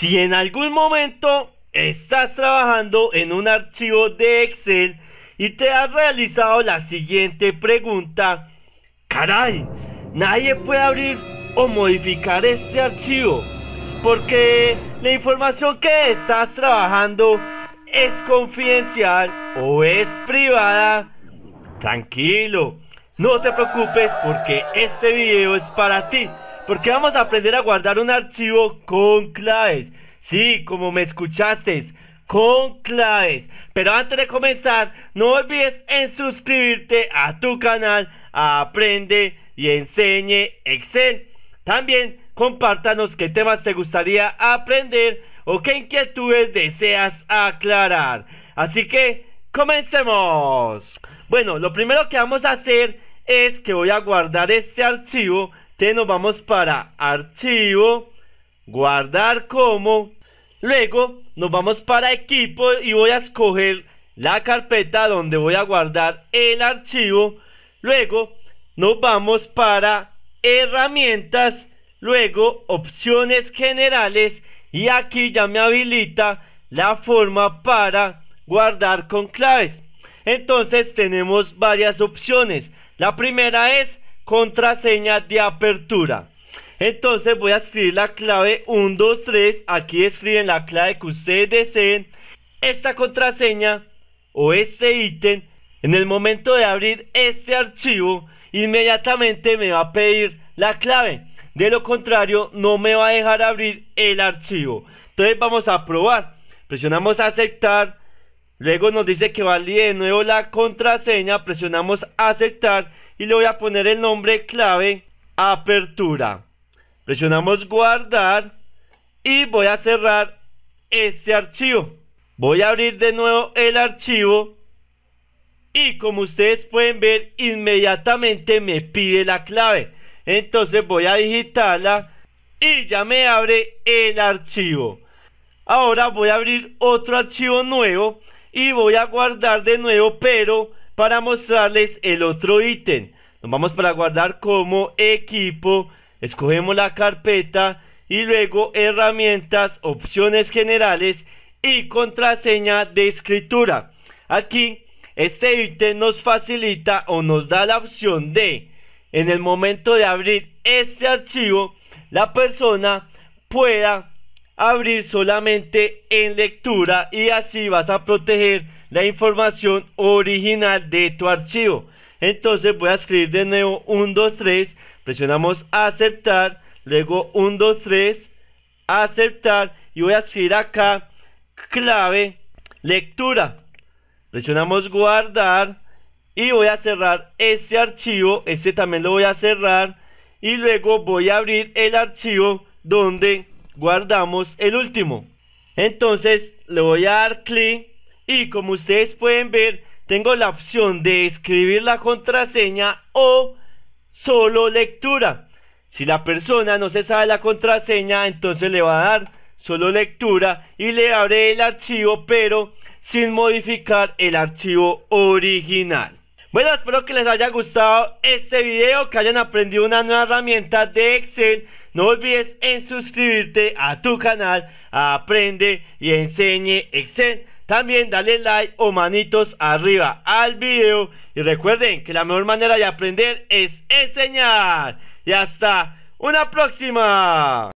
Si en algún momento estás trabajando en un archivo de Excel y te has realizado la siguiente pregunta, caray, nadie puede abrir o modificar este archivo porque la información que estás trabajando es confidencial o es privada. Tranquilo, no te preocupes porque este video es para ti porque vamos a aprender a guardar un archivo con claves. Sí, como me escuchaste, con claves. Pero antes de comenzar, no olvides en suscribirte a tu canal Aprende y Enseñe Excel. También compártanos qué temas te gustaría aprender o qué inquietudes deseas aclarar. Así que, comencemos. Bueno, lo primero que vamos a hacer es que voy a guardar este archivo este, nos vamos para archivo, guardar como. Luego nos vamos para equipo y voy a escoger la carpeta donde voy a guardar el archivo. Luego nos vamos para herramientas. Luego opciones generales. Y aquí ya me habilita la forma para guardar con claves. Entonces tenemos varias opciones. La primera es contraseña de apertura. Entonces voy a escribir la clave 123. Aquí escriben la clave que ustedes deseen. Esta contraseña o este ítem. En el momento de abrir este archivo, inmediatamente me va a pedir la clave. De lo contrario, no me va a dejar abrir el archivo. Entonces vamos a probar. Presionamos aceptar. Luego nos dice que valide de nuevo la contraseña. Presionamos aceptar y le voy a poner el nombre clave apertura. Presionamos guardar y voy a cerrar este archivo. Voy a abrir de nuevo el archivo y como ustedes pueden ver inmediatamente me pide la clave. Entonces voy a digitarla y ya me abre el archivo. Ahora voy a abrir otro archivo nuevo y voy a guardar de nuevo pero para mostrarles el otro ítem. Nos vamos para guardar como equipo, escogemos la carpeta y luego herramientas, opciones generales y contraseña de escritura. Aquí este ítem nos facilita o nos da la opción de, en el momento de abrir este archivo, la persona pueda abrir solamente en lectura y así vas a proteger la información original de tu archivo. Entonces voy a escribir de nuevo 123, presionamos aceptar, luego 123, aceptar y voy a escribir acá clave lectura. Presionamos guardar y voy a cerrar este archivo, este también lo voy a cerrar y luego voy a abrir el archivo donde guardamos el último. Entonces le voy a dar clic y como ustedes pueden ver tengo la opción de escribir la contraseña o solo lectura. Si la persona no se sabe la contraseña entonces le va a dar solo lectura y le abre el archivo pero sin modificar el archivo original. Bueno, espero que les haya gustado este video, que hayan aprendido una nueva herramienta de Excel no olvides en suscribirte a tu canal Aprende y Enseñe Excel. También dale like o manitos arriba al video. Y recuerden que la mejor manera de aprender es enseñar. Y hasta una próxima.